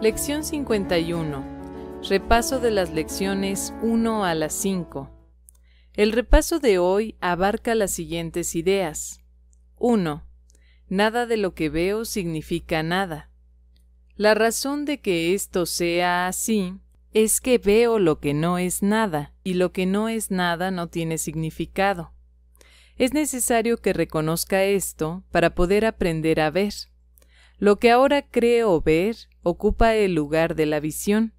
Lección 51. Repaso de las lecciones 1 a las 5. El repaso de hoy abarca las siguientes ideas. 1. Nada de lo que veo significa nada. La razón de que esto sea así es que veo lo que no es nada, y lo que no es nada no tiene significado. Es necesario que reconozca esto para poder aprender a ver. Lo que ahora creo ver ocupa el lugar de la visión.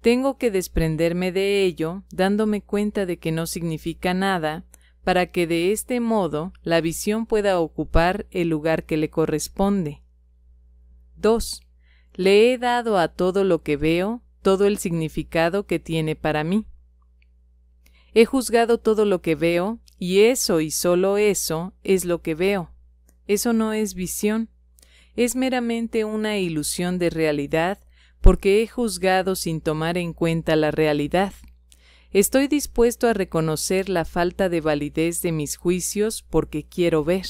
Tengo que desprenderme de ello, dándome cuenta de que no significa nada, para que de este modo la visión pueda ocupar el lugar que le corresponde. 2. Le he dado a todo lo que veo todo el significado que tiene para mí. He juzgado todo lo que veo, y eso y solo eso es lo que veo. Eso no es visión es meramente una ilusión de realidad porque he juzgado sin tomar en cuenta la realidad. Estoy dispuesto a reconocer la falta de validez de mis juicios porque quiero ver.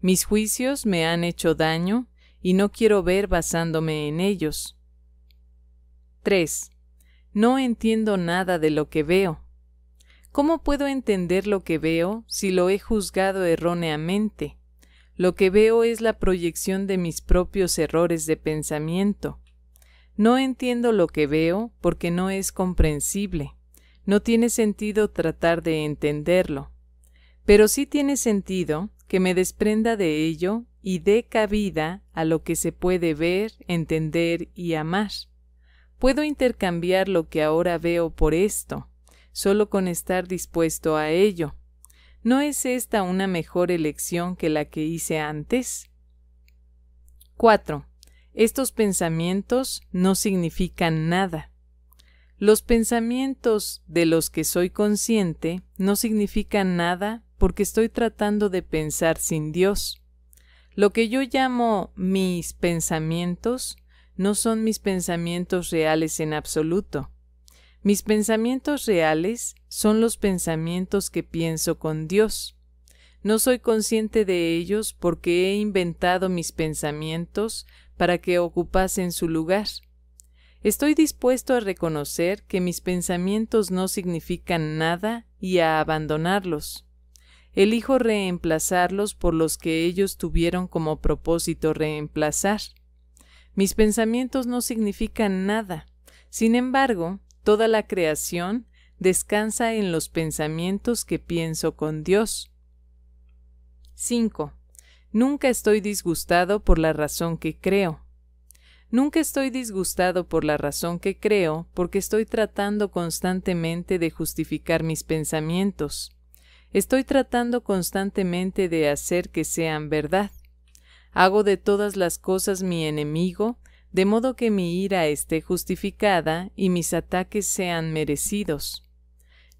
Mis juicios me han hecho daño y no quiero ver basándome en ellos. 3. No entiendo nada de lo que veo. ¿Cómo puedo entender lo que veo si lo he juzgado erróneamente? Lo que veo es la proyección de mis propios errores de pensamiento. No entiendo lo que veo porque no es comprensible. No tiene sentido tratar de entenderlo. Pero sí tiene sentido que me desprenda de ello y dé cabida a lo que se puede ver, entender y amar. Puedo intercambiar lo que ahora veo por esto, solo con estar dispuesto a ello. ¿No es esta una mejor elección que la que hice antes? 4. Estos pensamientos no significan nada. Los pensamientos de los que soy consciente no significan nada porque estoy tratando de pensar sin Dios. Lo que yo llamo mis pensamientos no son mis pensamientos reales en absoluto. Mis pensamientos reales son los pensamientos que pienso con Dios. No soy consciente de ellos porque he inventado mis pensamientos para que ocupasen su lugar. Estoy dispuesto a reconocer que mis pensamientos no significan nada y a abandonarlos. Elijo reemplazarlos por los que ellos tuvieron como propósito reemplazar. Mis pensamientos no significan nada. Sin embargo, Toda la creación descansa en los pensamientos que pienso con Dios. 5. Nunca estoy disgustado por la razón que creo. Nunca estoy disgustado por la razón que creo porque estoy tratando constantemente de justificar mis pensamientos. Estoy tratando constantemente de hacer que sean verdad. Hago de todas las cosas mi enemigo de modo que mi ira esté justificada y mis ataques sean merecidos.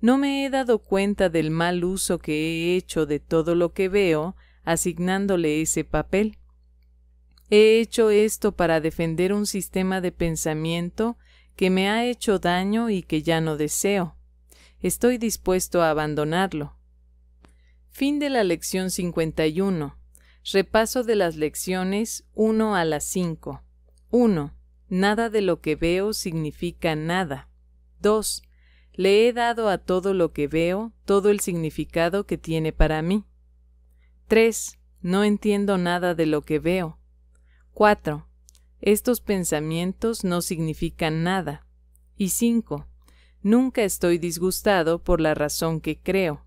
No me he dado cuenta del mal uso que he hecho de todo lo que veo, asignándole ese papel. He hecho esto para defender un sistema de pensamiento que me ha hecho daño y que ya no deseo. Estoy dispuesto a abandonarlo. Fin de la lección 51. Repaso de las lecciones 1 a las 5. 1. Nada de lo que veo significa nada. 2. Le he dado a todo lo que veo todo el significado que tiene para mí. 3. No entiendo nada de lo que veo. 4. Estos pensamientos no significan nada. Y 5. Nunca estoy disgustado por la razón que creo.